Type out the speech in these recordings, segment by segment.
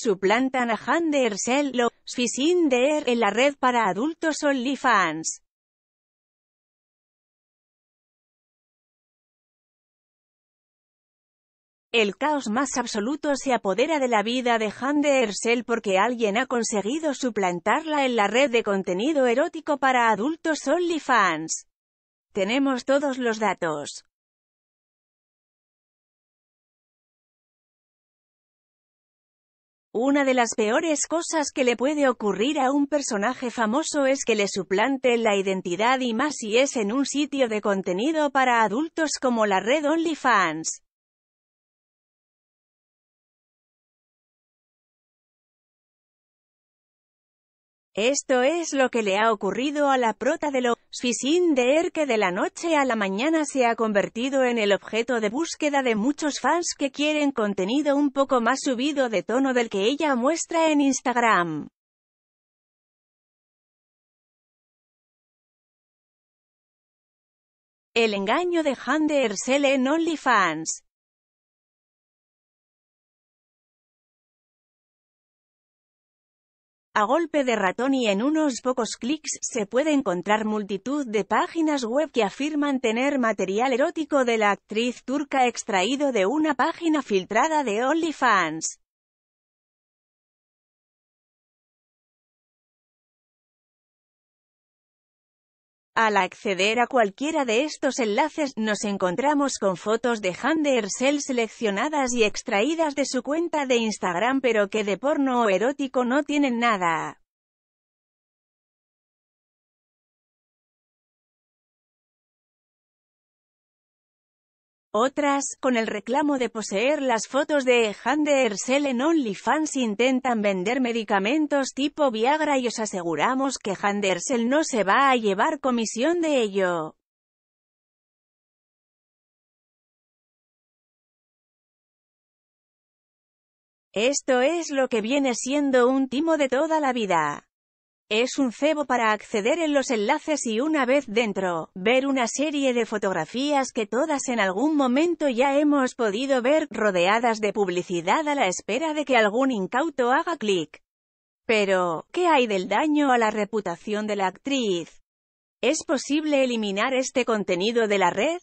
suplantan a Hander lo Sfisindeer en la red para adultos OnlyFans. El caos más absoluto se apodera de la vida de Hande Ersel porque alguien ha conseguido suplantarla en la red de contenido erótico para adultos OnlyFans. Tenemos todos los datos. Una de las peores cosas que le puede ocurrir a un personaje famoso es que le suplante la identidad y más si es en un sitio de contenido para adultos como la red OnlyFans. Esto es lo que le ha ocurrido a la prota de los Fisin de Er que de la noche a la mañana se ha convertido en el objeto de búsqueda de muchos fans que quieren contenido un poco más subido de tono del que ella muestra en Instagram. El engaño de Han de Ersel en OnlyFans A golpe de ratón y en unos pocos clics se puede encontrar multitud de páginas web que afirman tener material erótico de la actriz turca extraído de una página filtrada de OnlyFans. Al acceder a cualquiera de estos enlaces, nos encontramos con fotos de Hande Ersel seleccionadas y extraídas de su cuenta de Instagram pero que de porno o erótico no tienen nada. Otras, con el reclamo de poseer las fotos de Hande en OnlyFans intentan vender medicamentos tipo Viagra y os aseguramos que Hande no se va a llevar comisión de ello. Esto es lo que viene siendo un timo de toda la vida. Es un cebo para acceder en los enlaces y una vez dentro, ver una serie de fotografías que todas en algún momento ya hemos podido ver, rodeadas de publicidad a la espera de que algún incauto haga clic. Pero, ¿qué hay del daño a la reputación de la actriz? ¿Es posible eliminar este contenido de la red?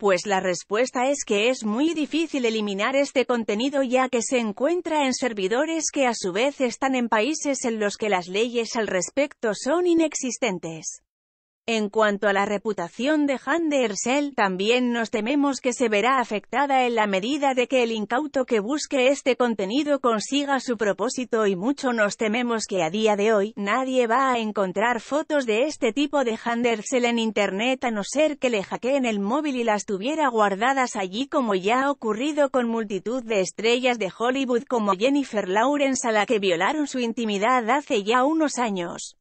Pues la respuesta es que es muy difícil eliminar este contenido ya que se encuentra en servidores que a su vez están en países en los que las leyes al respecto son inexistentes. En cuanto a la reputación de Han también nos tememos que se verá afectada en la medida de que el incauto que busque este contenido consiga su propósito y mucho nos tememos que a día de hoy, nadie va a encontrar fotos de este tipo de Han en internet a no ser que le hackeen el móvil y las tuviera guardadas allí como ya ha ocurrido con multitud de estrellas de Hollywood como Jennifer Lawrence a la que violaron su intimidad hace ya unos años.